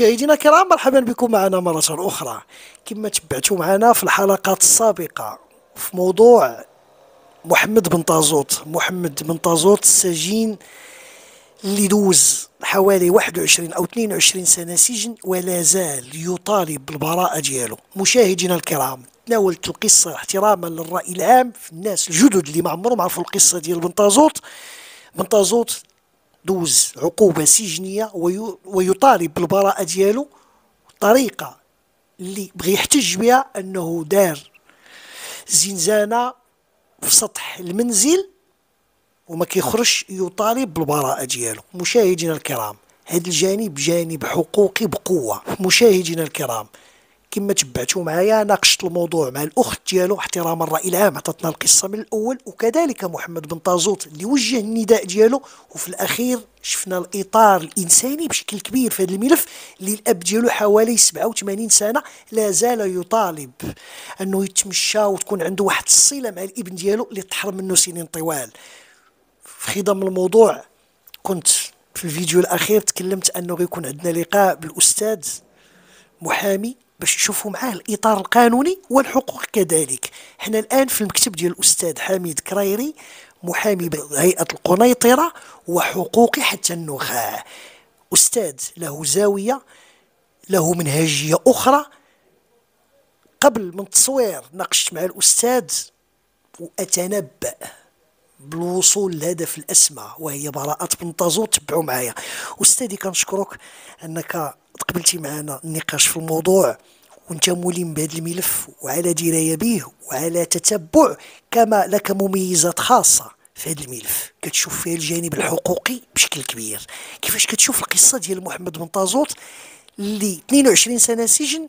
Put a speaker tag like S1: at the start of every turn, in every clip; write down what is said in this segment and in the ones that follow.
S1: مشاهدينا الكرام مرحبا بكم معنا مرة أخرى كما تبعتوا معنا في الحلقات السابقة في موضوع محمد بن طازوط محمد بن طازوط السجين اللي دوز حوالي 21 أو 22 سنة سجن ولا زال يطالب بالبراءة ديالو مشاهدينا الكرام تناولت القصة احتراما للرأي العام في الناس الجدد اللي ما عمرهم عرفوا القصة ديال بن طازوط بن طازوط دوز عقوبه سجنيه ويطالب بالبراءه ديالو طريقه اللي بغى يحتج بها انه دار زنزانه في سطح المنزل وما كيخرجش يطالب بالبراءه ديالو مشاهدينا الكرام هذا الجانب جانب حقوقي بقوه مشاهدينا الكرام كما تبعتوا معايا ناقشت الموضوع مع الاخت ديالو احتراما الراي العام عطاتنا القصه من الاول وكذلك محمد بن طازوت اللي وجه النداء ديالو وفي الاخير شفنا الاطار الانساني بشكل كبير في هذا الملف اللي الاب ديالو حوالي 87 سنه لا زال يطالب انه يتمشى وتكون عنده واحد الصله مع الابن ديالو اللي تحرم منه سنين طوال في خضم الموضوع كنت في الفيديو الاخير تكلمت انه غيكون عندنا لقاء بالاستاذ محامي باش تشوفوا معاه الاطار القانوني والحقوق كذلك حنا الان في المكتب ديال الاستاذ حميد كرايري محامي بهيئه القنيطره وحقوقي حتى النخاع استاذ له زاويه له منهجيه اخرى قبل من التصوير ناقشت مع الاستاذ واتنبأ بالوصول للهدف الاسمى وهي براءه بنطازو تبعوا معايا استاذي كنشكرك انك تقبلتي معنا النقاش في الموضوع وانت ملم بهذا الملف وعلى درايه به وعلى تتبع كما لك مميزات خاصه في هذا الملف كتشوف فيها الجانب الحقوقي بشكل كبير كيفاش كتشوف القصه ديال محمد بن طازوت اللي 22 سنه سجن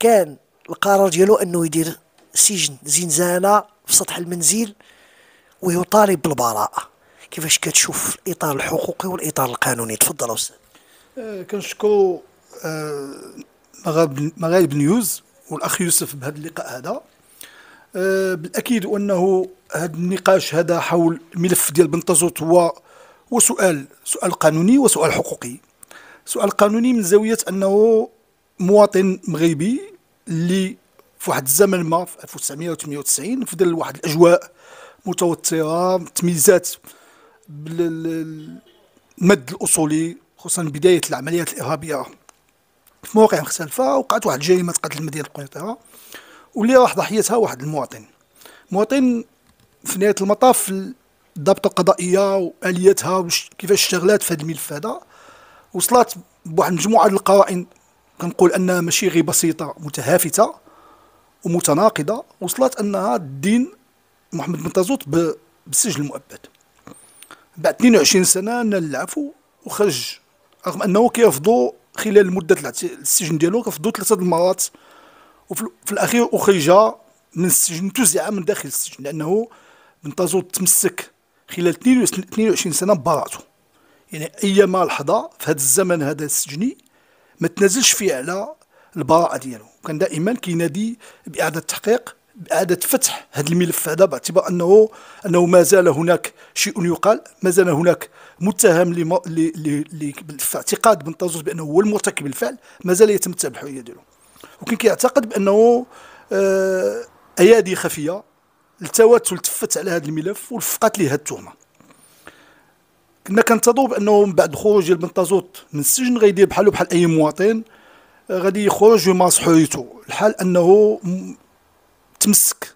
S1: كان القرار ديالو انه يدير سجن زنزانه في سطح المنزل ويطالب بالبراءة كيفاش كتشوف الإطار الحقوقي والإطار القانوني تفضل أستاذ
S2: أه، كنشكروا أه، مغارب نيوز والاخ يوسف بهذا اللقاء هذا أه بالاكيد انه هذا النقاش هذا حول الملف ديال بنطازوت هو هو سؤال سؤال قانوني وسؤال حقوقي سؤال قانوني من زاويه انه مواطن مغربي اللي في واحد الزمن ما في 1998 فضل واحد الاجواء متوتره تميزات بالمد الاصولي خصوصا بدايه العمليات الارهابيه في مواقع مختلفه وقعت واحد جريمه قتل مدينه القنيطره واللي راح ضحيتها واحد المواطن مواطن في نهايه المطاف الضابطة القضائيه والياتها وكيفاش اشتغلات في هذا الملف هذا وصلت بواحد مجموعه القرائن كنقول انها ماشي غير بسيطه متهافته ومتناقضه وصلت انها الدين محمد طازوت بالسجن المؤبد بعد 22 سنه نال العفو وخرج رغم انه كيفضو خلال مده السجن ديالو كيفضو ثلاثه المرات وفي الاخير اخرج من السجن تزع من داخل السجن لانه طازوت تمسك خلال 22 سنه ببراءته يعني ايما لحظه في هذا الزمن هذا السجني ما تنازلش فيه على البراءه ديالو كان دائما كينادي باعاده التحقيق اعاده فتح هذا الملف هذا باعتبار انه انه ما زال هناك شيء يقال ما زال هناك متهم لم... ل... ل... ل... في اعتقاد بن طازوس بانه هو المرتكب الفعل ما زال يتمتع بالحريه ديالو وكان كيعتقد بانه آه، ايادي خفيه التوت والتفت على هذا الملف ولفقات ليه هذه التهمه كنا كنتظروا بانه من بعد خروج ديال بن طازوط من السجن غيدير بحاله بحال اي مواطن آه، غادي يخرج ويمارس حريته الحال انه متمسك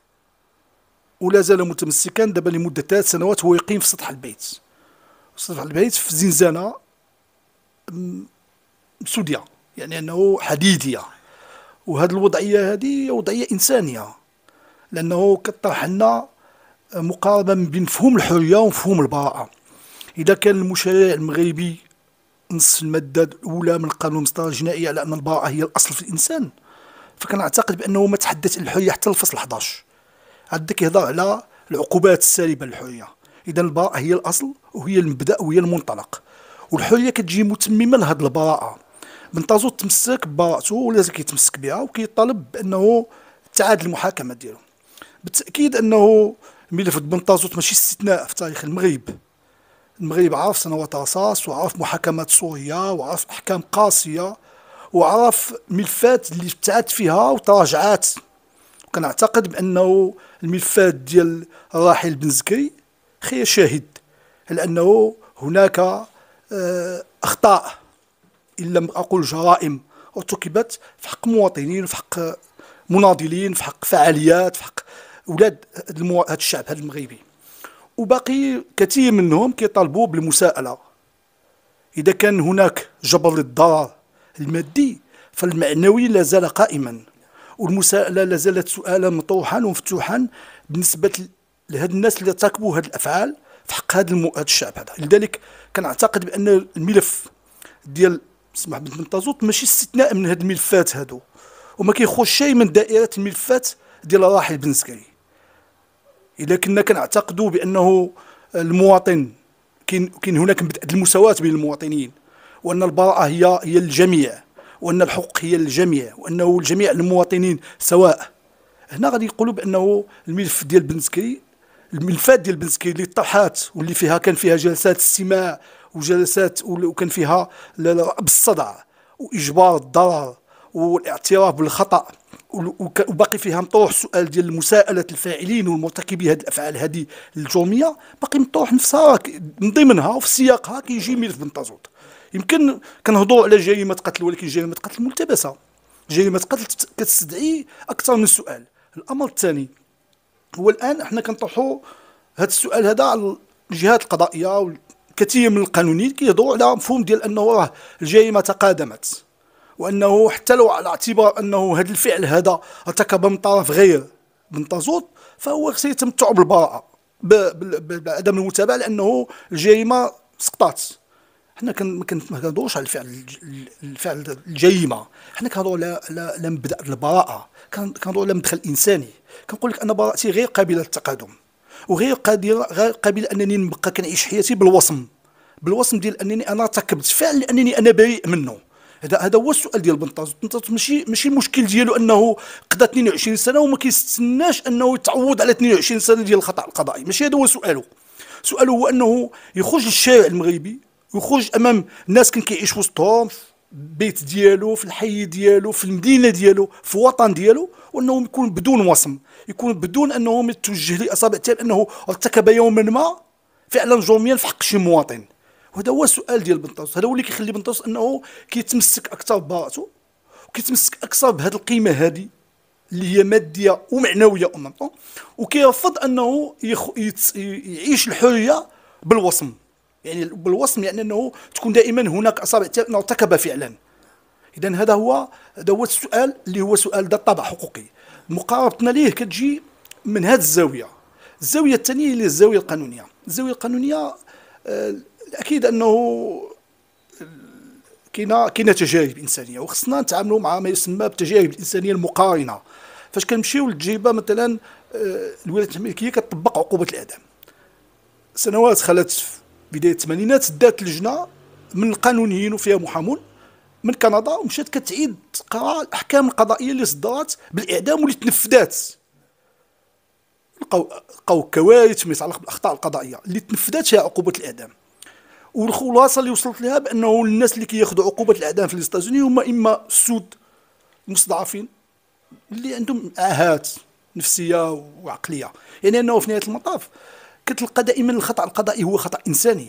S2: ولا زال متمسكا دابا لمده ثلاث سنوات هو يقيم في سطح البيت في سطح البيت في زنزانه سوديه يعني انه حديديه وهذه الوضعيه هذه وضعيه انسانيه لانه كطرح لنا آه، مقاربه بين مفهوم الحريه ومفهوم البراءه اذا كان المشرع المغربي نص الماده الاولى من القانون المسطره الجنائي على ان البراءه هي الاصل في الانسان فكنعتقد بانه ما تحدث الحريه حتى الفصل 11 عندك كيهضر على العقوبات السالبه للحريه اذا البراءه هي الاصل وهي المبدا وهي المنطلق والحريه كتجي متممه لهاد البراءه طازو تمسك ببراءته ولا كيتمسك بها وكيطالب بانه تعاد المحاكمه ديالو بالتاكيد انه ملف بنطازوت ماشي استثناء في تاريخ المغرب المغرب عارف سنوات رصاص وعارف محاكمات سوريه وعارف احكام قاسيه وعرف ملفات اللي ابتعدت فيها وتراجعات وكنعتقد بانه الملفات ديال الراحل بن زكري خير شاهد لانه هناك آه، اخطاء ان لم اقول جرائم ارتكبت في حق مواطنين في حق مناضلين في حق فعاليات في حق اولاد هذا الشعب هذا المغربي وباقي كثير منهم كيطالبوا بالمساءله اذا كان هناك جبر للضرر المادي فالمعنوي لا زال قائما والمساءله لا زالت سؤالا مطروحا ومفتوحا بالنسبه لهاد الناس اللي ارتكبوا هاد الافعال في حق هذا الشعب هذا لذلك كنعتقد بان الملف ديال سمح بن منتازوط ماشي استثناء من هاد الملفات هادو وما كيخش شيء من دائره الملفات ديال راحل بن زكري الا كنا كنعتقدوا بانه المواطن كاين هناك المساواه بين المواطنين وأن البراءة هي هي الجميع وأن الحق هي الجميع وأنه الجميع المواطنين سواء هنا غادي يقولوا بأنه الملف ديال بنزكري الملفات ديال بنزكري اللي طرحات واللي فيها كان فيها جلسات استماع وجلسات وكان فيها بالصدع وإجبار الضرر والاعتراف بالخطأ وباقي فيها مطروح سؤال ديال مساءلة الفاعلين والمرتكبين هذه الأفعال هذه الجرمية باقي مطروح نفسها من ضمنها وفي سياقها كيجي ملف بنتازوت يمكن كنهضروا على جريمه قتل ولكن جريمه قتل ملتبسه جريمه قتل كتستدعي اكثر من سؤال الامر الثاني هو الان احنا كنطرحوا هذا السؤال هذا على الجهات القضائيه والكثير من القانونيين كيهضروا على مفهوم ديال انه راه الجريمه تقادمت وانه حتى لو على اعتبار انه هذا الفعل هذا ارتكب من طرف غير بن طازوط فهو سيتمتع بالبراءه بعدم المتابعه لانه الجريمه سقطت حنا ما كنهضروش على الفعل الفعل الجريمه حنا كنهضروا على على مبدا البراءه كنهضروا على مدخل انساني كنقول لك انا براءتي غير قابله للتقادم وغير قادره غير قابله انني نبقى كنعيش حياتي بالوصم بالوصم ديال انني انا ارتكبت فعل لانني انا بريء منه هذا هذا هو السؤال ديال بنطاز بنطاز ماشي ماشي المشكل ديالو انه قضى 22 سنه وما كيستناش انه يتعوض على 22 سنه ديال الخطا القضائي ماشي هذا هو سؤاله سؤاله هو انه يخرج للشارع المغربي ويخرج امام الناس كان كيعيش وسطهم في البيت ديالو في الحي ديالو في المدينه ديالو في الوطن ديالو وانهم يكون بدون وصم يكون بدون انهم يتوجه لاصابع تال انه ارتكب يوما ما فعلا جرميا في حق شي مواطن وهذا هو السؤال ديال بنطاس هذا هو اللي كيخلي بنطاس انه كيتمسك اكثر ببراءته وكيتمسك اكثر بهذه القيمه هذه اللي هي ماديه ومعنويه اون وكيرفض انه يخ... يعيش الحريه بالوصم يعني بالوصم يعني انه تكون دائما هناك اصابع ارتكب فعلا اذا هذا هو هذا هو السؤال اللي هو سؤال ذات طابع حقوقي مقاربتنا ليه كتجي من هذه الزاويه الزاويه الثانيه هي الزاويه القانونيه الزاويه القانونيه آه، اكيد انه كاينه كاينه تجارب انسانيه وخصنا نتعاملوا مع ما يسمى بالتجارب الانسانيه المقارنه فاش كنمشيو للجيبه مثلا آه، الولايات الامريكيه كتطبق عقوبه الاعدام سنوات خلت بدايه الثمانينات دات لجنه من القانونيين وفيها محامون من كندا ومشات كتعيد تقرا الاحكام القضائيه اللي صدرت بالاعدام واللي تنفذات لقاو لقاو كوارث فيما يتعلق بالاخطاء القضائيه اللي تنفذات فيها عقوبه الاعدام والخلاصه اللي وصلت لها بانه الناس اللي كياخذوا عقوبه الاعدام في الاستاذوني هما اما السود المستضعفين اللي عندهم اعاهات نفسيه وعقليه يعني انه في نهايه المطاف كتلقى دائما الخطا القضائي هو خطا انساني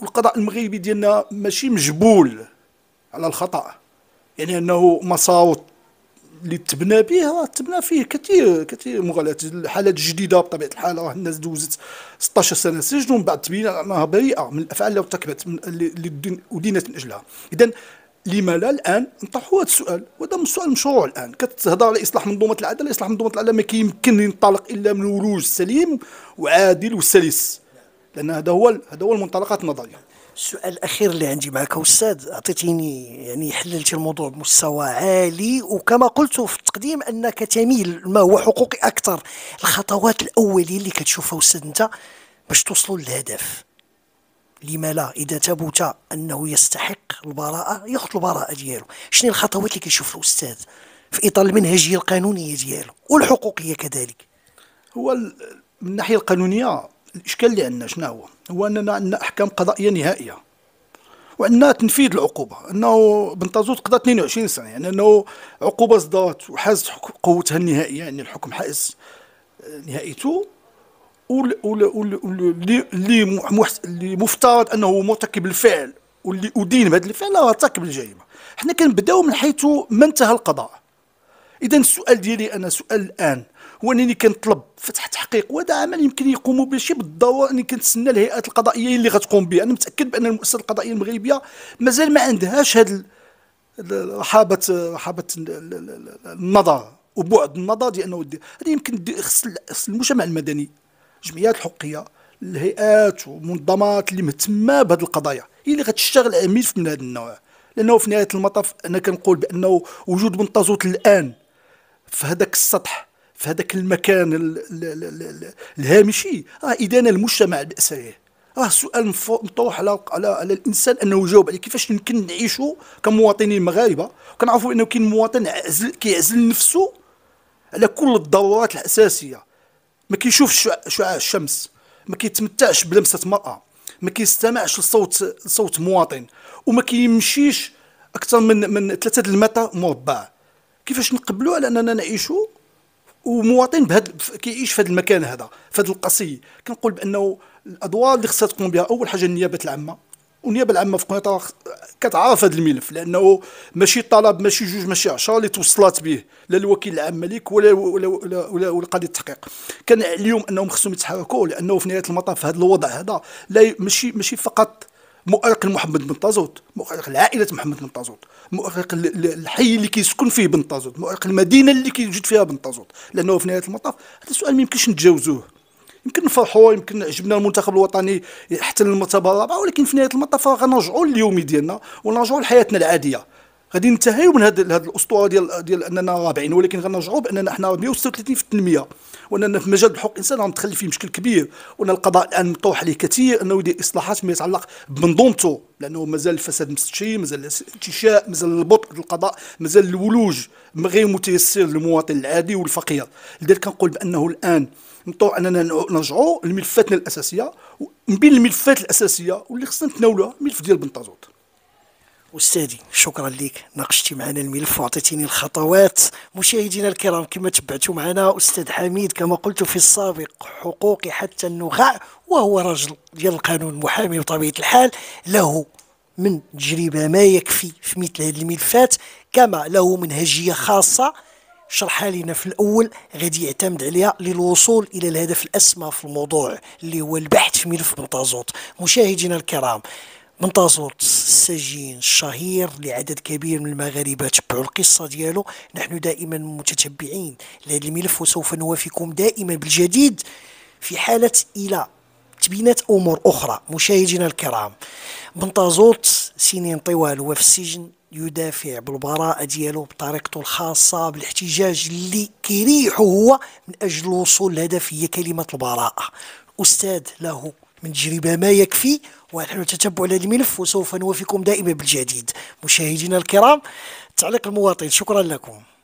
S2: والقضاء المغربي ديالنا ماشي مجبول على الخطا يعني انه مصاوت اللي تبنى بها تبنى فيه كثير كثير مغالات الحالات الجديده بطبيعه الحال راه الناس دوزت 16 سنه سجن ومن بعد تبين انها بريئه من الافعال اللي ارتكبت اللي ودينت من اجلها اذا لما لا الان نطرحوا هذا السؤال وهذا من السؤال مشروع الان كتهضر على اصلاح منظومه العداله اصلاح منظومه العداله ما كيمكن ينطلق الا من ولوج سليم وعادل وسلس لان هذا هو هذا هو المنطلقات النظريه السؤال الاخير اللي عندي معك
S1: استاذ اعطيتيني يعني حللت الموضوع بمستوى عالي وكما قلت في التقديم انك تميل ما هو حقوقي اكثر الخطوات الاوليه اللي كتشوفها استاذ انت باش توصلوا للهدف لما لا اذا ثبت انه يستحق البراءه ياخذ البراءه ديالو شنو الخطوات اللي كيشوف الاستاذ في اطار المنهجيه
S2: القانونيه ديالو والحقوقيه كذلك هو من الناحيه القانونيه الاشكال اللي عندنا شنو هو هو اننا عندنا احكام قضائيه نهائيه وعندنا تنفيذ العقوبه انه بن تقضى 22 سنه يعني انه عقوبه صدرت وحازت قوتها النهائيه يعني الحكم حائز آه، نهائيته واللي اللي مفترض انه مرتكب الفعل واللي ادين بهذا الفعل راه ارتكب الجريمه حنا كنبداو من حيث ما انتهى القضاء اذا السؤال ديالي انا سؤال الان هو انني كنطلب فتح تحقيق وهذا عمل يمكن يقوموا به شي بالضروره اني كنتسنى الهيئات القضائيه اللي غتقوم به انا متاكد بان المؤسسه القضائيه المغربيه مازال ما عندهاش هذا رحابه رحابه النظر وبعد النظر ديال انه هذه يمكن خص المجتمع المدني جمعيات الحقوقيه الهيئات ومنظمات اللي مهتمه بهذه القضايا هي اللي غتشتغل عميل من هذا النوع لانه في نهايه المطاف انا كنقول بانه وجود منتزوت الان في هذاك السطح في هذاك المكان الـ الـ الـ الهامشي راه ادانه المجتمع باسره راه سؤال مطروح على على على الانسان انه يجاوب عليه كيفاش يمكن نعيشوا كمواطنين مغاربه كنعرفوا انه كاين مواطن كيعزل نفسه على كل الضرورات الاساسيه ما كيشوفش شعاع الشمس ما كيتمتعش بلمسه مراه ما كيستمعش لصوت صوت مواطن وما كيمشيش اكثر من من 3 المتر مربع كيفاش نقبلوا على اننا نعيشوا ومواطن بهاد كيعيش في هذا المكان هذا في هذا القصي كنقول بانه الادوار اللي خصها تقوم بها اول حاجه النيابه العامه والنيابه العامه في قنيطره كتعرف هذا الملف لانه ماشي طلب ماشي جوج ماشي 10 اللي توصلات به لا الوكيل العام ملك ولا ولا ولا, ولا, ولا قاضي التحقيق كان اليوم انهم خصهم يتحركوا لانه في نهايه المطاف هذا الوضع هذا لا ماشي ماشي فقط مؤرق محمد بن طازوت مؤرق لعائله محمد بن طازوت مؤرق الحي اللي كيسكن فيه بن طازوت مؤرق المدينه اللي كيوجد فيها بن طازوت لانه في نهايه المطاف هذا السؤال ما يمكنش نتجاوزوه نفرحوا يمكن جبنا المنتخب الوطني حتى للمرتبه الرابعه ولكن في نهايه المطاف غنرجعوا لليوم ديالنا ونرجعوا لحياتنا العاديه غادي ننتهيو من هذه الاسطوره ديال ديال اننا رابعين ولكن غنرجعوا باننا حنا 136 في التنميه واننا في مجال حقوق الانسان راهم تخلي فيه مشكل كبير وان القضاء الان مطروح عليه كثير انه يدير اصلاحات فيما يتعلق بمنظومته لانه مازال الفساد مستشري مازال الانتشاء مازال البطء القضاء مازال الولوج غير متيسر للمواطن العادي والفقير لذلك كنقول بانه الان مطروح اننا نرجعوا لملفاتنا الاساسيه ومن بين الملفات الاساسيه واللي خصنا نتناولها ملف ديال بنطازوت استاذي شكرا لك ناقشتي معنا الملف وعطيتيني الخطوات مشاهدينا
S1: الكرام كما تبعتوا معنا استاذ حميد كما قلت في السابق حقوقي حتى النخاع وهو رجل ديال القانون محامي بطبيعه الحال له من تجربه ما يكفي في مثل هذه الملفات كما له منهجيه خاصه شرحها لنا في الاول غادي يعتمد عليها للوصول الى الهدف الاسمى في الموضوع اللي هو البحث في ملف بنطازوت مشاهدينا الكرام منتصور السجين الشهير لعدد كبير من المغاربه تبعوا القصه ديالو نحن دائما متتبعين لهذا الملف وسوف نوافيكم دائما بالجديد في حاله الى تبينات امور اخرى مشاهدينا الكرام بنطازوت سنين طوال هو في السجن يدافع بالبراءة ديالو بطريقته الخاصة بالاحتجاج اللي كيريحه هو من أجل الوصول لهدف هي كلمة البراءة أستاذ له من تجربة ما يكفي ونحن نتتبع هذا الملف وسوف نوافيكم دائما بالجديد مشاهدينا الكرام تعليق المواطن شكرا لكم